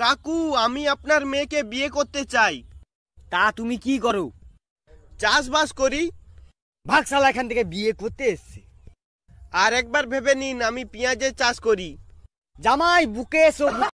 কাকু আমি আপনার মেয়েকে বিয়ে করতে চাই তা তুমি কি করো চাষবাস করি ভাগশালা এখান থেকে বিয়ে করতে এসছে আর একবার ভেবে নিন আমি পেঁয়াজের চাষ করি জামাই বুকে এসো